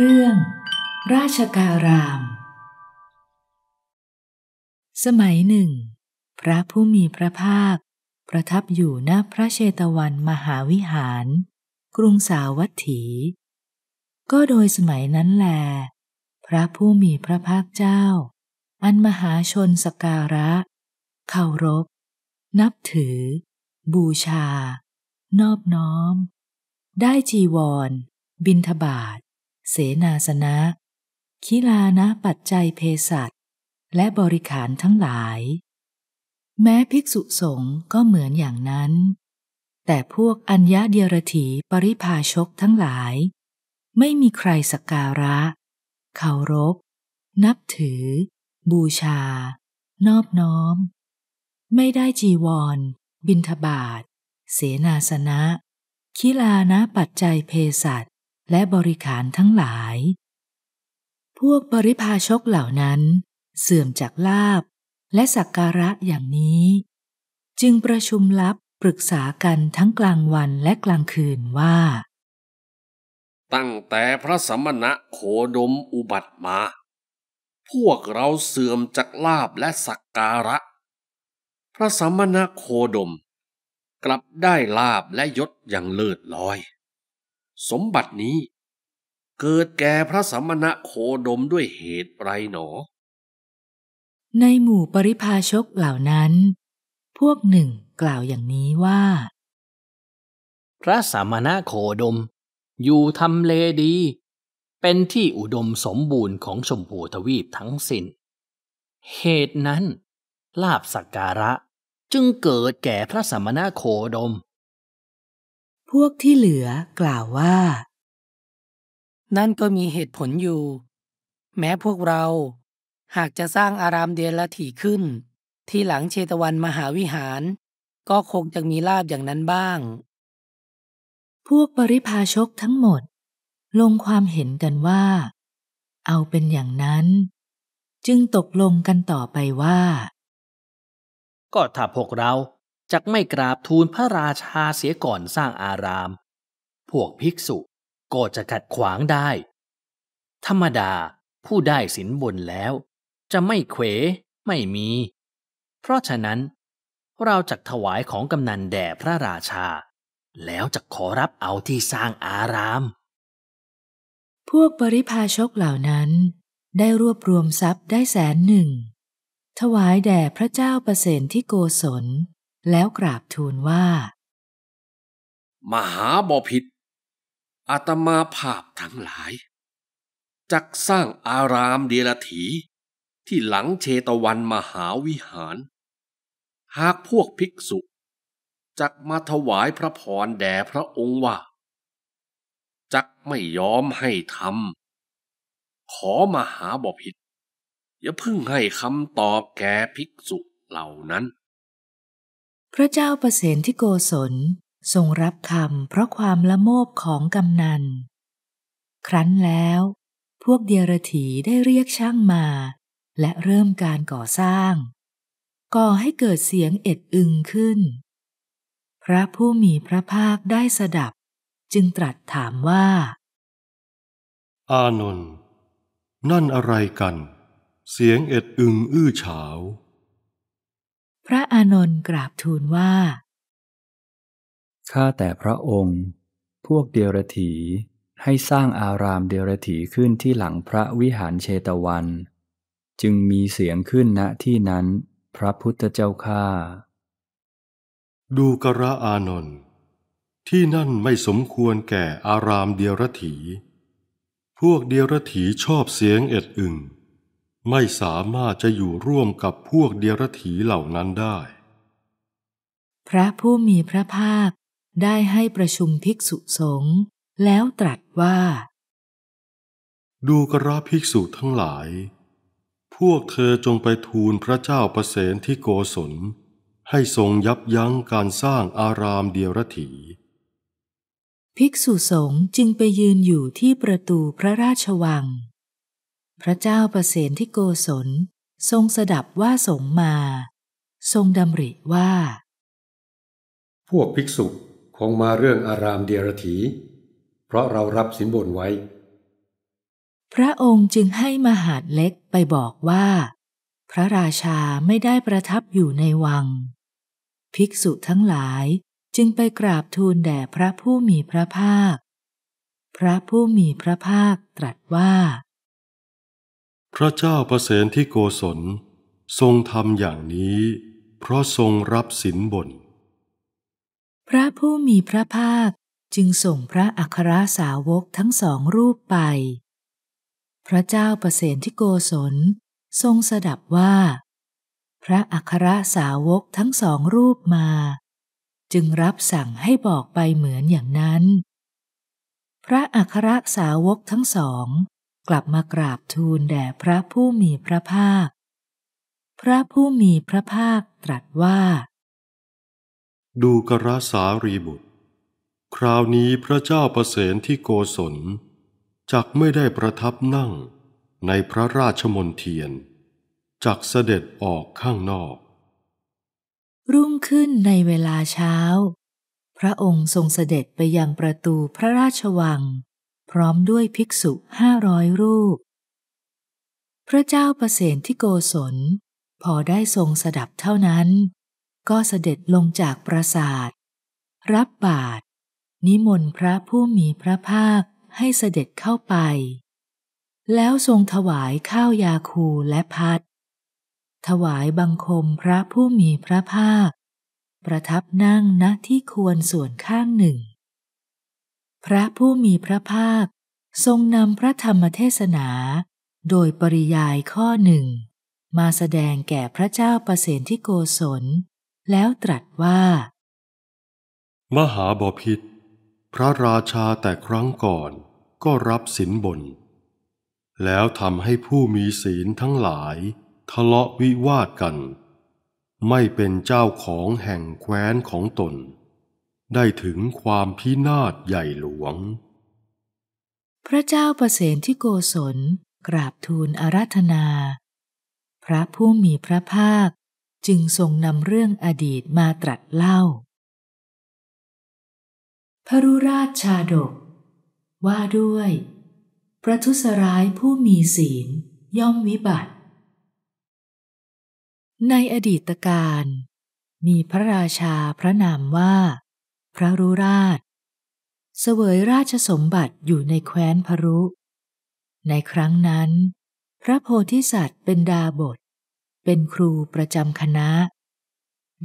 เรื่อง ราชการาม สมัยหนึ่ง พระผู้มีพระภาค ประทับอยู่ณพระเชตวันมหาวิหาร กรุงสาวัตถี ก็โดยสมัยนั้นแล พระผู้มีพระภาคเจ้า อันมหาชนสการะเคารพ นับถือ บูชา นอบน้อม ได้จีวร บินทบาทเสนาสนะคิลานะ ปัจจัยเภสัชและบริขารทั้งหลาย แม้ภิกษุสงฆ์ก็เหมือนอย่างนั้น แต่พวกอัญญาเดียรถีปริภาชกทั้งหลาย ไม่มีใครสักการะ เคารพ นับถือ บูชา นอบน้อม ไม่ได้จีวร บินทบาท เสนาสนะคิลานะ ปัจจัยเภสัชและบริขารทั้งหลาย พวกปริพาชกเหล่านั้นเสื่อมจากลาบและสักการะอย่างนี้ จึงประชุมลับปรึกษากันทั้งกลางวันและกลางคืนว่า ตั้งแต่พระสมณะโคดมอุบัติมา พวกเราเสื่อมจากลาบและสักการะ พระสมณะโคดม กลับได้ลาบและยศอย่างเลิศลอยสมบัตินี้ เกิดแก่พระสมณะโคดมด้วยเหตุไรหนอ ในหมู่ปริพาชกเหล่านั้น พวกหนึ่งกล่าวอย่างนี้ว่า พระสมณะโคดมอยู่ทำเลดี เป็นที่อุดมสมบูรณ์ของชมพูทวีปทั้งสิน้นเหตุนั้นลาบสักการะจึงเกิดแก่พระสมณะโคดมพวกที่เหลือกล่าวว่า นั่นก็มีเหตุผลอยู่ แม้พวกเราหากจะสร้างอารามเดียลถีขึ้น ที่หลังเชตวันมหาวิหาร ก็คงจะมีลาบอย่างนั้นบ้าง พวกปริพาชกทั้งหมด ลงความเห็นกันว่า เอาเป็นอย่างนั้น จึงตกลงกันต่อไปว่า ก็ถ้าพวกเราจักไม่กราบทูลพระราชาเสียก่อนสร้างอาราม พวกภิกษุก็จะขัดขวางได้ ธรรมดาผู้ได้สินบนแล้ว จะไม่เขวไม่มี เพราะฉะนั้น เราจักถวายของกำนันแด่พระราชา แล้วจะขอรับเอาที่สร้างอาราม พวกปริพาชกเหล่านั้นได้รวบรวมทรัพย์ได้แสนหนึ่งถวายแด่พระเจ้าประเสนที่โกศลแล้วกราบทูลว่า มหาบอพิษอาตมาภาพทั้งหลาย จักสร้างอารามเดลถี ที่หลังเชตวันมหาวิหาร หากพวกภิกษุ จักมาถวายพระพรแด่พระองค์ว่า จักไม่ยอมให้ทำขอมหาบอพิษอย่าพึ่งให้คำตอบแก่ภิกษุเหล่านั้นพระเจ้าประเสนที่โกศลทรงรับคำเพราะความละโมบของกำนัน ครั้นแล้ว พวกเดียรถีได้เรียกช่างมา และเริ่มการก่อสร้าง ก่อให้เกิดเสียงเอ็ดอึงขึ้น พระผู้มีพระภาคได้สดับ จึงตรัสถามว่า อานนท์นั่นอะไรกัน เสียงเอ็ดอึงอื้อฉาวพระอานนท์กราบทูลว่า ข้าแต่พระองค์ พวกเดรถี ให้สร้างอารามเดรถีขึ้นที่หลังพระวิหารเชตวัน จึงมีเสียงขึ้นณที่นั้น พระพุทธเจ้าข้าดูกระอานนท์ที่นั่นไม่สมควรแก่อารามเดรถี พวกเดรถีชอบเสียงเอ็ดอึงไม่สามารถจะอยู่ร่วมกับพวกเดรัถีเหล่านั้นได้ พระผู้มีพระภาคได้ให้ประชุมภิกษุสงฆ์แล้วตรัสว่า ดูกระภิกษุทั้งหลาย พวกเธอจงไปทูลพระเจ้าประเสนที่โกศลให้ทรงยับยั้งการสร้างอารามเดียรถีภิกษุสงฆ์จึงไปยืนอยู่ที่ประตูพระราชวังพระเจ้าประเสนที่โกศลทรงสดับว่าสงมา ทรงดำริว่า พวกภิกษุคงมาเรื่องอารามเดียรถี เพราะเรารับสินบนไว้ พระองค์จึงให้มหาดเล็กไปบอกว่า พระราชาไม่ได้ประทับอยู่ในวัง ภิกษุทั้งหลายจึงไปกราบทูลแด่พระผู้มีพระภาค พระผู้มีพระภาคตรัสว่าพระเจ้าประเสนที่โกศล ทรงทำอย่างนี้ เพราะทรงรับสินบนพระผู้มีพระภาคจึงส่งพระอัครสาวกทั้งสองรูปไป พระเจ้าประเสนที่โกศลทรงสดับว่า พระอัครสาวกทั้งสองรูปมา จึงรับสั่งให้บอกไปเหมือนอย่างนั้น พระอัครสาวกทั้งสองกลับมากราบทูลแด่พระผู้มีพระภาค พระผู้มีพระภาคตรัสว่า ดูกระสารีบุตร คราวนี้พระเจ้าประเสนที่โกศลจักไม่ได้ประทับนั่งในพระราชมนเทียนจักเสด็จออกข้างนอก รุ่งขึ้นในเวลาเช้า พระองค์ทรงเสด็จไปยังประตูพระราชวังร้อมด้วยภิกษุห้าร้อยรูป พระเจ้าประเสนที่โกศล พอได้ทรงสดับเท่านั้น ก็เสด็จลงจากปราสาท รับบาท นิมนต์พระผู้มีพระภาคให้เสด็จเข้าไป แล้วทรงถวายข้าวยาคูและพัด ถวายบังคมพระผู้มีพระภาค ประทับนั่งณที่ควรส่วนข้างหนึ่งพระผู้มีพระภาคทรงนำพระธรรมเทศนาโดยปริยายข้อหนึ่ง มาแสดงแก่พระเจ้าประเสนที่โกศลแล้วตรัสว่า มหาบาพิษพระราชาแต่ครั้งก่อนก็รับสินบนแล้วทำให้ผู้มีศีลทั้งหลายทะเลาะวิวาทกัน ไม่เป็นเจ้าของแห่งแคว้นของตนได้ถึงความพินาศใหญ่หลวง พระเจ้าประเสนที่โกศลกราบทูลอาราธนา พระผู้มีพระภาคจึงทรงนำเรื่องอดีตมาตรัสเล่า พระรุราชชาดก ว่าด้วย ประทุษร้ายผู้มีศีลย่อมวิบัติ ในอดีตการ มีพระราชาพระนามว่าพระรุราช เสวยราชสมบัติอยู่ในแคว้นพรุ ในครั้งนั้น พระโพธิสัตว์เป็นดาบท เป็นครูประจำคณะ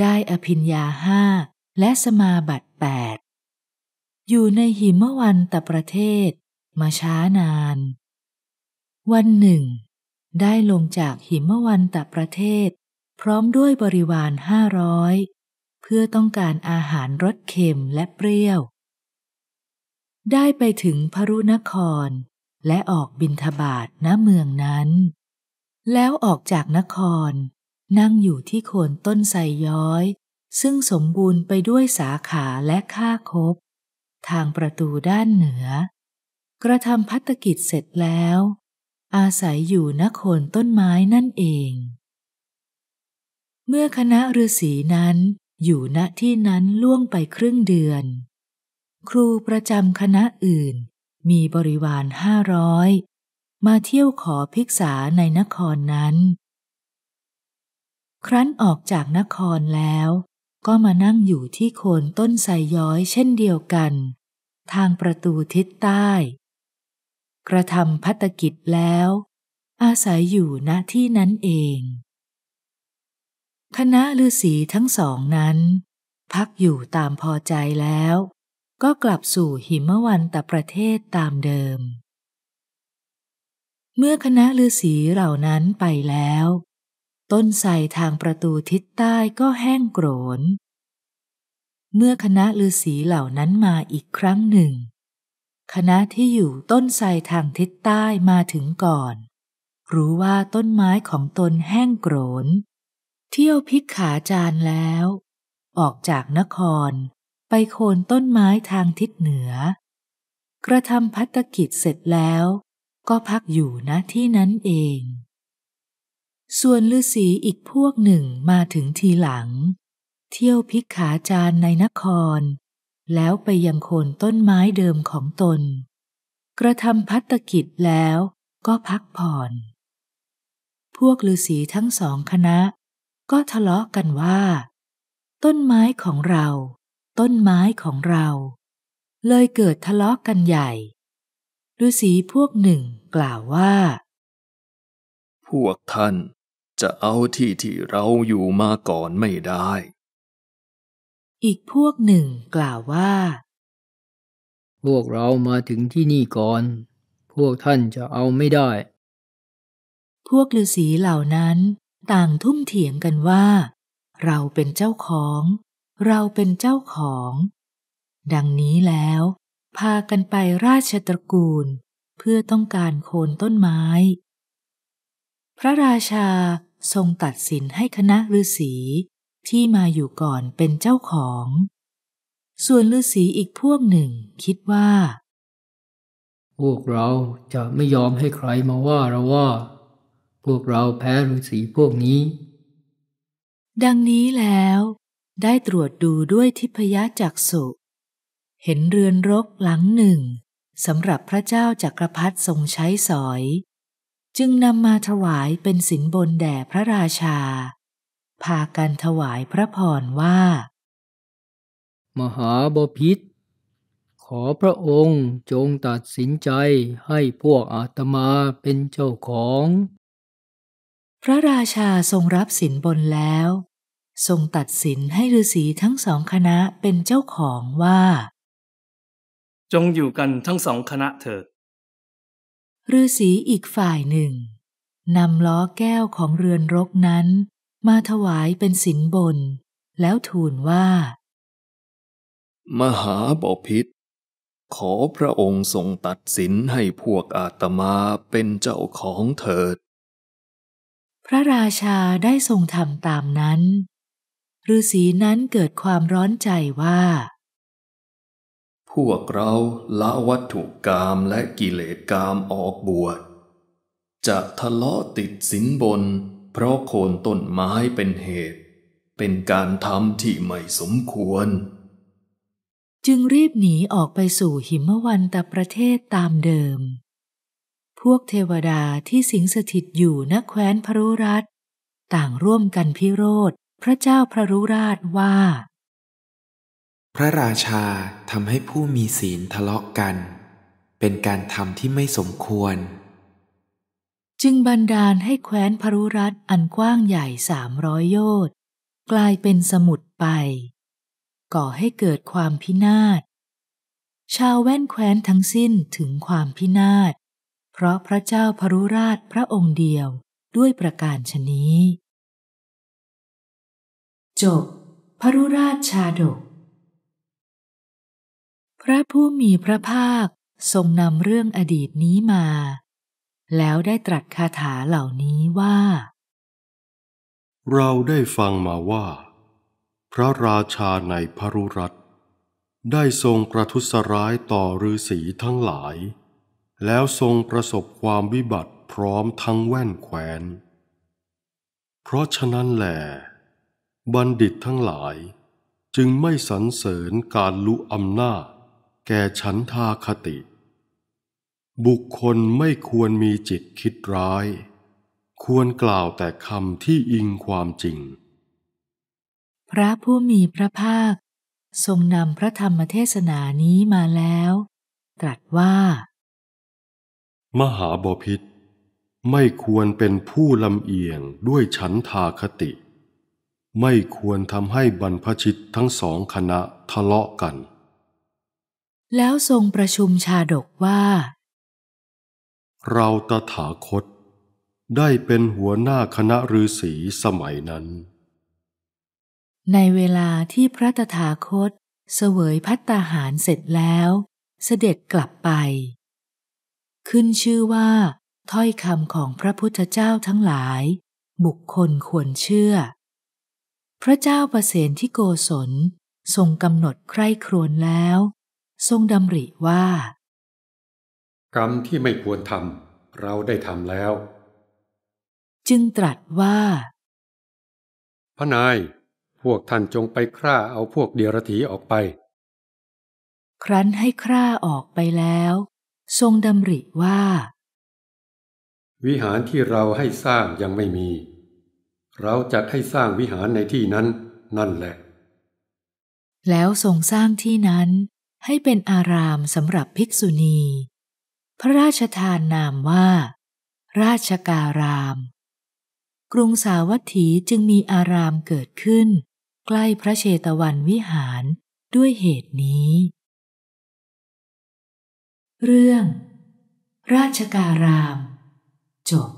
ได้อภิญญาห้าและสมาบัติแปดอยู่ในหิมวันตประเทศ มาช้านาน วันหนึ่ง ได้ลงจากหิมวันตประเทศ พร้อมด้วยบริวารห้าร้อยพื่อต้องการอาหารรสเค็มและเปรี้ยว ได้ไปถึงพรุนครและออกบินทบาทณเมืองนั้น แล้วออกจากนครนั่งอยู่ที่โคนต้นไทรย้อย ซึ่งสมบูรณ์ไปด้วยสาขาและข้าคบทางประตูด้านเหนือ กระทำพัตกิจเสร็จแล้ว อาศัยอยู่นโคนต้นไม้นั่นเอง เมื่อคณะฤาษีนั้นอยู่ณที่นั้นล่วงไปครึ่งเดือน ครูประจำคณะอื่น มีบริวารห้าร้อยมาเที่ยวขอภิกษาในนครนั้น ครั้นออกจากนครแล้วก็มานั่งอยู่ที่โคนต้นไซย้อยเช่นเดียวกัน ทางประตูทิศใต้ กระทำพัตกิจแล้ว อาศัยอยู่ณที่นั้นเองคณะฤาษีทั้งสองนั้น พักอยู่ตามพอใจแล้วก็กลับสู่หิมวันตประเทศตามเดิม เมื่อคณะฤาษีเหล่านั้นไปแล้ว ต้นไทรทางประตูทิศใต้ก็แห้งโกรนเมื่อคณะฤาษีเหล่านั้นมาอีกครั้งหนึ่ง คณะที่อยู่ต้นไทรทางทิศใต้มาถึงก่อน รู้ว่าต้นไม้ของตนแห้งโกรนเที่ยวพิกขาจานแล้ว ออกจากนครไปโคนต้นไม้ทางทิศเหนือ กระทำพัฒกิจเสร็จแล้วก็พักอยู่ณที่นั้นเอง ส่วนฤาษีอีกพวกหนึ่งมาถึงทีหลัง เที่ยวพิกขาจานในนคร แล้วไปยังโคนต้นไม้เดิมของตน กระทำพัฒกิจแล้วก็พักผ่อน พวกฤาษีทั้งสองคณะก็ทะเลาะกันว่า ต้นไม้ของเรา ต้นไม้ของเรา เลยเกิดทะเลาะกันใหญ่ฤาษีพวกหนึ่งกล่าวว่า พวกท่านจะเอาที่ที่เราอยู่มาก่อนไม่ได้ อีกพวกหนึ่งกล่าวว่า พวกเรามาถึงที่นี่ก่อน พวกท่านจะเอาไม่ได้ พวกฤาษีเหล่านั้นต่างทุ่มเถียงกันว่า เราเป็นเจ้าของ เราเป็นเจ้าของ ดังนี้แล้ว พากันไปราชตระกูลเพื่อต้องการโคนต้นไม้ พระราชาทรงตัดสินให้คณะฤาษีที่มาอยู่ก่อนเป็นเจ้าของ ส่วนฤาษีอีกพวกหนึ่งคิดว่า พวกเราจะไม่ยอมให้ใครมาว่าเราว่าพวกเราแพ้ฤาษีพวกนี้ ดังนี้แล้ว ได้ตรวจดูด้วยทิพยจักษุ เห็นเรือนรกหลังหนึ่งสำหรับพระเจ้าจักรพรรดิทรงใช้สอย จึงนำมาถวายเป็นสินบนแด่พระราชา พากันถวายพระพรว่า มหาบพิษ ขอพระองค์จงตัดสินใจให้พวกอาตมาเป็นเจ้าของพระราชาทรงรับสินบนแล้ว ทรงตัดสินให้ฤาษีทั้งสองคณะเป็นเจ้าของว่า จงอยู่กันทั้งสองคณะเถิดฤาษีอีกฝ่ายหนึ่งนำล้อแก้วของเรือนรกนั้นมาถวายเป็นสินบน แล้วทูลว่า มหาบาพิษขอพระองค์ทรงตัดสินให้พวกอาตมาเป็นเจ้าของเถิดพระราชาได้ทรงทำตามนั้นฤาษีนั้นเกิดความร้อนใจว่า พวกเราละวัตถุกรรมและกิเลสกรรมออกบวช จะทะเลาะติดสินบนเพราะโคนต้นไม้เป็นเหตุ เป็นการทำที่ไม่สมควร จึงรีบหนีออกไปสู่หิมวันตประเทศตามเดิมพวกเทวดาที่สิงสถิตอยู่ณแคว้นพรุรัตต่างร่วมกันพิโรธพระเจ้าพระรุราชว่า พระราชาทำให้ผู้มีศีลทะเลาะกัน เป็นการทำที่ไม่สมควร จึงบันดาลให้แคว้นพรุรัตอันกว้างใหญ่สามร้อยโยชน์กลายเป็นสมุดไป ก่อให้เกิดความพินาศชาวแว่นแคว้นทั้งสิ้นถึงความพินาศเพราะพระเจ้าพรุราชพระองค์เดียวด้วยประการชนี้จบพรุราชชาดก พระผู้มีพระภาคทรงนำเรื่องอดีตนี้มา แล้วได้ตรัสคาถาเหล่านี้ว่า เราได้ฟังมาว่า พระราชาในพรุรัตได้ทรงกระทุษร้ายต่อฤาษีทั้งหลายแล้วทรงประสบความวิบัติพร้อมทั้งแว่นแขวน เพราะฉะนั้นแหล บัณฑิตทั้งหลาย จึงไม่สรรเสริญการลุอำนาจ แก่ฉันทาคติ บุคคลไม่ควรมีจิตคิดร้าย ควรกล่าวแต่คำที่อิงความจริง พระผู้มีพระภาคทรงนำพระธรรมเทศนานี้มาแล้ว ตรัสว่ามหาบพิษไม่ควรเป็นผู้ลำเอียงด้วยฉันทาคติ ไม่ควรทำให้บรรพชิตทั้งสองคณะทะเลาะกัน แล้วทรงประชุมชาดกว่า เราตถาคตได้เป็นหัวหน้าคณะฤาษีสมัยนั้น ในเวลาที่พระตถาคตเสวยพัตตาหารเสร็จแล้วเสด็จกลับไปขึ้นชื่อว่าถ้อยคำของพระพุทธเจ้าทั้งหลาย บุคคลควรเชื่อ พระเจ้าประเสนที่โกศลทรงกำหนดใครครวนแล้ว ทรงดำริว่ากรรมที่ไม่ควรทำเราได้ทำแล้ว จึงตรัสว่าพระนาย พวกท่านจงไปฆ่าเอาพวกเดียรถีออกไป ครั้นให้ฆ่าออกไปแล้วทรงดำริว่า วิหารที่เราให้สร้างยังไม่มี เราจัดให้สร้างวิหารในที่นั้น นั่นแหละ แล้วทรงสร้างที่นั้น ให้เป็นอารามสำหรับภิกษุณี พระราชทานนามว่าราชการาม กรุงสาวัตถีจึงมีอารามเกิดขึ้น ใกล้พระเชตวันวิหารด้วยเหตุนี้เรื่อง ราชการาม จบ